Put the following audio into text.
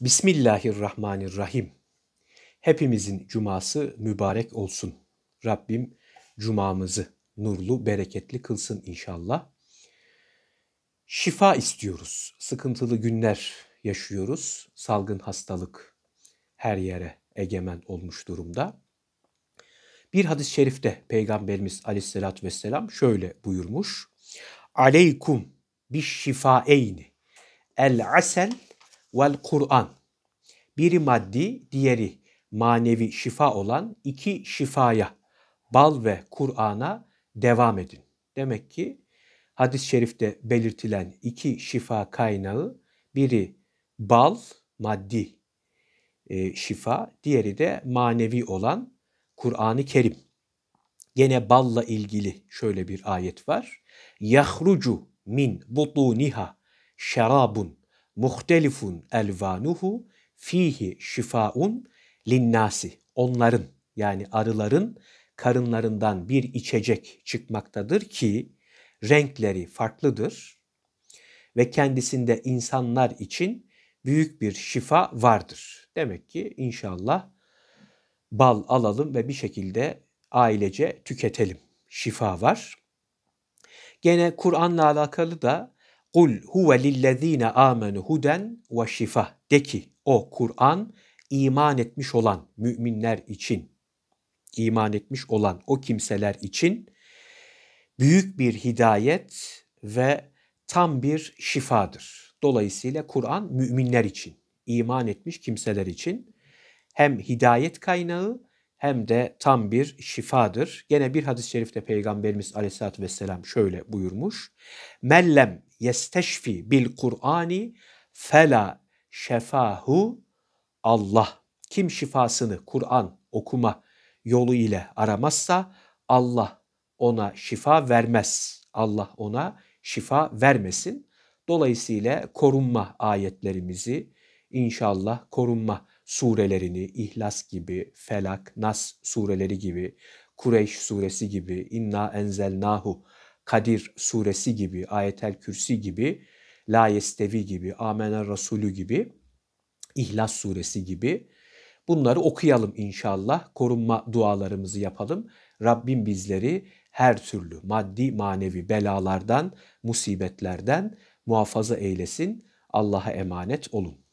Bismillahirrahmanirrahim. Hepimizin cuması mübarek olsun. Rabbim cumamızı nurlu, bereketli kılsın inşallah. Şifa istiyoruz. Sıkıntılı günler yaşıyoruz. Salgın hastalık her yere egemen olmuş durumda. Bir hadis-i şerifte Peygamberimiz aleyhissalatü vesselam şöyle buyurmuş. Aleykum bir şifaeyni el asel vel Kur'an. Biri maddi, diğeri manevi şifa olan iki şifaya, bal ve Kur'an'a devam edin. Demek ki hadis-i şerifte belirtilen iki şifa kaynağı biri bal, maddi e, şifa, diğeri de manevi olan Kur'an-ı Kerim. Gene balla ilgili şöyle bir ayet var. Yahrucu min butuniha şerabun muhtelifun elvanuhu fihi şifaun linnasi. Onların yani arıların karınlarından bir içecek çıkmaktadır ki renkleri farklıdır ve kendisinde insanlar için büyük bir şifa vardır. Demek ki inşallah bal alalım ve bir şekilde ailece tüketelim. Şifa var. Gene Kur'an'la alakalı da Kul huve lillezine amenu huden ve şifa. De ki o Kur'an iman etmiş olan müminler için, iman etmiş olan o kimseler için büyük bir hidayet ve tam bir şifadır. Dolayısıyla Kur'an müminler için, iman etmiş kimseler için hem hidayet kaynağı hem de tam bir şifadır. Gene bir hadis-i şerifte Peygamberimiz Aleyhisselatü Vesselam şöyle buyurmuş. Mellem yesteşfi bil Kur'ani fela şefahu Allah. Kim şifasını Kur'an okuma yolu ile aramazsa Allah ona şifa vermez. Allah ona şifa vermesin. Dolayısıyla korunma ayetlerimizi inşallah korunma surelerini, İhlas gibi, Felak, Nas sureleri gibi, Kureyş suresi gibi, İnna enzelnahu, Kadir suresi gibi, Ayetel Kürsi gibi, La Yestevi gibi, Amener Resulü gibi, İhlas suresi gibi bunları okuyalım inşallah. Korunma dualarımızı yapalım. Rabbim bizleri her türlü maddi manevi belalardan, musibetlerden muhafaza eylesin. Allah'a emanet olun.